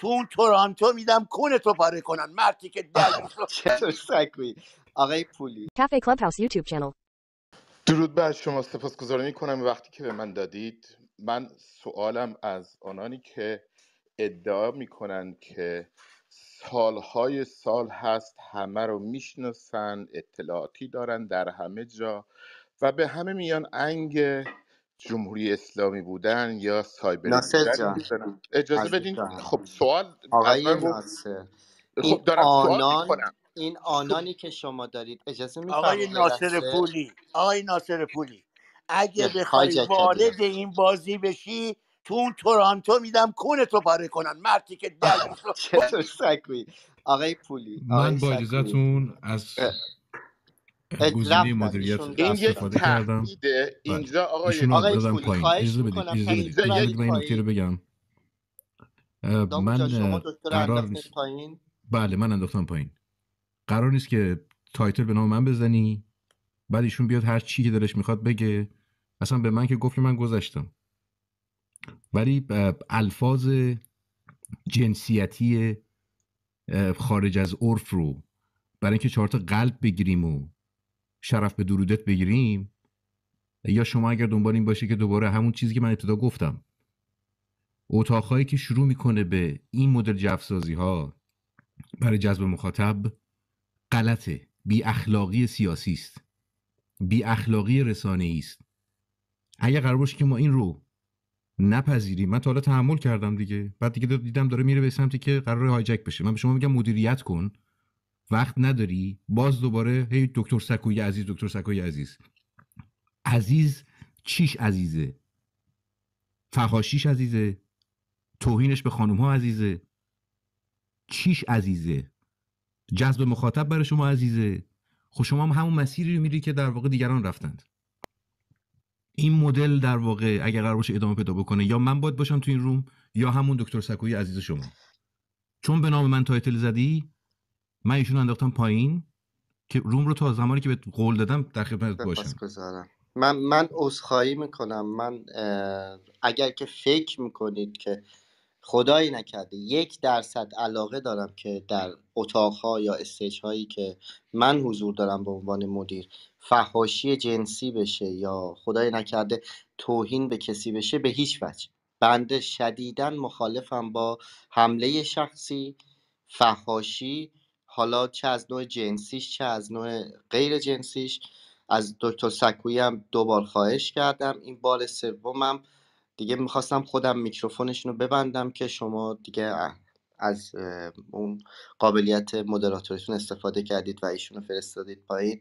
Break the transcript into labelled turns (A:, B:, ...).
A: تو اون تورانتو میدم کون تو کنن مرتی که دل آقای پولی کافه کلاب هاوس یوتیوب چنل درود بر شما سپاسگزاری میکنم وقتی که به من دادید من سوالم از آنانی که ادعا میکنن که سالهای سال هست همه رو میشناسن اطلاعاتی دارن در همه جا و به همه میان انگ جمهوری اسلامی بودن یا سایبری ناصر اجازه بدین خب
B: سوال آقای ناصر خب دارم آنان... این آنانی که شما دارید اجازه می آقای ناصر پولی آقای ناصر پولی اگه بخوای وارد
A: این بازی بشی تو اون تورانتو میدم کونتو تو پاره کنن مردی
B: که دل چطور آقای پولی من با اجازتون
C: از گزینه استفاده کردم
B: بله. اینجا آقای
C: من بگم من قرار بله من انداختم پایین قرار نیست که تایتل به نام من بزنی بعد ایشون بیاد هر چی که دلش میخواد بگه اصلا به من که گفتی من گذاشتم ولی الفاظ جنسیتی خارج از عرف رو برای اینکه چهار قلب بگیریم و شرف به درودت بگیریم یا شما اگر دنبال این باشه که دوباره همون چیزی که من ابتدا گفتم اتاقهایی که شروع میکنه به این مدل جفسازی ها برای جذب مخاطب غلطه بی اخلاقی سیاسی است بی اخلاقی رسانه است اگر قرار باشه که ما این رو نپذیریم من تا حالا تحمل کردم دیگه بعد دیگه دیدم داره میره به سمتی که قرار هایجک بشه من به شما میگم مدیریت کن وقت نداری باز دوباره هی دکتر سکوی عزیز دکتر سکوی عزیز عزیز چیش عزیزه فهاشیش عزیزه توهینش به خانوم ها عزیزه چیش عزیزه جذب مخاطب برای شما عزیزه خب شما هم همون مسیری رو میری که در واقع دیگران رفتند این مدل در واقع اگر قرار باشه ادامه پیدا بکنه یا من باید باشم تو این روم یا همون دکتر سکوی عزیز شما چون به نام من تایتل زدی من ایشون انداختم پایین که روم رو تا زمانی که به قول دادم در خدمت باشم
B: من من عذرخواهی میکنم من اگر که فکر میکنید که خدایی نکرده یک درصد علاقه دارم که در اتاقها یا استیج هایی که من حضور دارم به عنوان مدیر فحاشی جنسی بشه یا خدایی نکرده توهین به کسی بشه به هیچ وجه بنده شدیدا مخالفم با حمله شخصی فحاشی حالا چه از نوع جنسیش چه از نوع غیر جنسیش از دکتر سکویی هم دوبار خواهش کردم این بار سومم دیگه میخواستم خودم میکروفونشون رو ببندم که شما دیگه از اون قابلیت مدراتورتون استفاده کردید و ایشون رو فرستادید پایین